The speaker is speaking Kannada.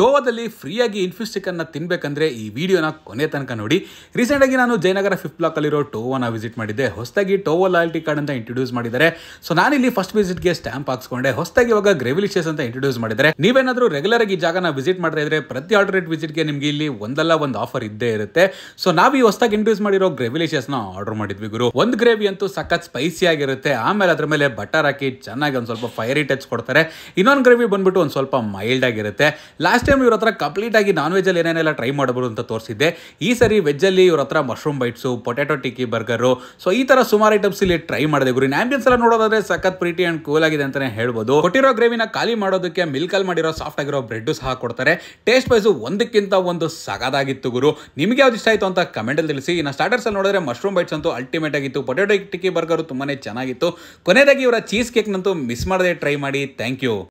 ಟೋವದಲ್ಲಿ ಫ್ರೀಯಾಗಿ ಇನ್ಫಿಸ್ಟಿಕ್ಕನ್ನು ತಿನ್ನಬೇಕಂದ್ರೆ ಈ ವಿಡಿಯೋನ ಕೊನೆ ತನಕ ನೋಡಿ ರೀಸೆಂಟಾಗಿ ನಾನು ಜಯನಗರ ಫಿಫ್ತ್ ಬ್ಲಾಕಲ್ಲಿರೋ ಟೋವನ ವಿಸಿಟ್ ಮಾಡಿದ್ದೆ ಹೊಸದಾಗಿ ಟೋವೋ ಲಾಯಲ್ಟಿ ಕಾರ್ಡ್ ಅಂತ ಇಂಟ್ರೊಡ್ಯೂಸ್ ಮಾಡಿದ್ದಾರೆ ಸೊ ನಾನಿಲ್ಲಿ ಫಸ್ಟ್ ವಿಸಿಟ್ಗೆ ಸ್ಟ್ಯಾಂಪ್ ಹಾಕ್ಸ್ಕೊಂಡೆ ಹೊಸದಾಗಿ ಇವಾಗ ಗ್ರೆವಿಲಿಷಿಯಸ್ ಅಂತ ಇಂಟ್ರೊಡ್ಯೂಸ್ ಮಾಡಿದರೆ ನೀವೇನಾದರೂ ರೆಗ್ಯುಲರ್ ಆಗಿ ಜಾಗನ ವಿಸಿಟ್ ಮಾಡ್ತಾ ಇದ್ರೆ ಪ್ರತಿ ಆಲ್ಟರ್ನೇಟ್ ವಿಸಿಟ್ಗೆ ನಿಮಗೆ ಇಲ್ಲಿ ಒಂದಲ್ಲ ಒಂದು ಆಫರ್ ಇದ್ದೇ ಇರುತ್ತೆ ಸೊ ನಾವು ಈ ಹೊಸದಾಗಿ ಇಂಟ್ರೊಡ್ಯೂಸ್ ಮಾಡಿರೋ ಗ್ರೆವಿಲಿಷಿಯಸ್ನ ಆರ್ಡರ್ ಮಾಡಿದ್ವಿ ಗುರು ಒಂದು ಗ್ರೇವಿ ಅಂತೂ ಸಖತ್ ಸ್ಪೈಸಿ ಆಗಿರುತ್ತೆ ಆಮೇಲೆ ಅದ್ರ ಮೇಲೆ ಬಟರ್ ಹಾಕಿ ಚೆನ್ನಾಗಿ ಒಂದು ಸ್ವಲ್ಪ ಫೈರಿ ಟಚ್ ಕೊಡ್ತಾರೆ ಇನ್ನೊಂದು ಗ್ರೇವಿ ಬಂದ್ಬಿಟ್ಟು ಒಂದು ಸ್ವಲ್ಪ ಮೈಲ್ಡ್ ಆಗಿರುತ್ತೆ ಲಾಸ್ಟ್ ಲಾಸ್ಟ್ ಟೈಮ್ ಇವ್ರ ಹತ್ರ ಕಂಪ್ಲೀಟ್ ಆಗಿ ನಾನ್ ಅಲ್ಲಿ ಏನೇನೆಲ್ಲ ಟ್ರೈ ಮಾಡಬಹುದು ಅಂತ ತೋರಿಸಿದ್ದೆ ಈ ಸರಿ ಅಲ್ಲಿ ಇವ್ರ ಹತ್ರ mushroom bites potato tikki burger so ಈ ತರ ಸುಮಾರು ಐಟಮ್ಸ್ ಇಲ್ಲಿ ಟ್ರೈ ಮಾಡಿದೆ ಗುರಿ ಆಂಬಿಯನ್ಸ್ ಎಲ್ಲ ನೋಡೋದಾದ್ರೆ ಸಖತ್ ಪ್ರೀಟಿ ಅಂಡ್ ಕೂಲ್ ಆಗಿದೆ ಅಂತಾನೆ ಹೇಳ್ಬೋದು ಕೊಟ್ಟಿರೋ ಗ್ರೇವಿನ ಖಾಲಿ ಮಾಡೋದಕ್ಕೆ ಮಿಲ್ಕ್ ಅಲ್ಲಿ ಮಾಡಿರೋ ಸಾಫ್ಟ್ ಆಗಿರೋ ಬ್ರೆಡ್ ಸಹ ಕೊಡ್ತಾರೆ ಟೇಸ್ಟ್ ವೈಸ್ ಒಂದಕ್ಕಿಂತ ಒಂದು ಸಗದಾಗಿತ್ತು ಗುರು ನಿಮಗೆ ಯಾವ್ದು ಇಷ್ಟ ಆಯಿತು ಅಂತ ಕಮೆಂಟ್ ಅಲ್ಲಿ ತಿಳಿಸಿ ಇನ್ನು ಸ್ಟಾರ್ಟರ್ಸ್ ಅಲ್ಲಿ ನೋಡಿದ್ರೆ ಮಶ್ರೂಮ್ ಬೈಟ್ಸ್ ಅಂತೂ ಅಲ್ಟಿಮೇಟ್ ಆಗಿತ್ತು ಪೊಟ್ಯಾಟೊ ಟಿಕ್ಕಿ ಬರ್ಗರ್ ತುಂಬಾನೇ ಚೆನ್ನಾಗಿತ್ತು ಕೊನೆಯದಾಗಿ ಇವರ ಚೀಸ್ ಕೇಕ್ ನಂತೂ ಮಿಸ್ ಮಾಡದೆ ಟ್ರೈ ಮಾಡಿ ಥ್ಯಾಂಕ್ ಯು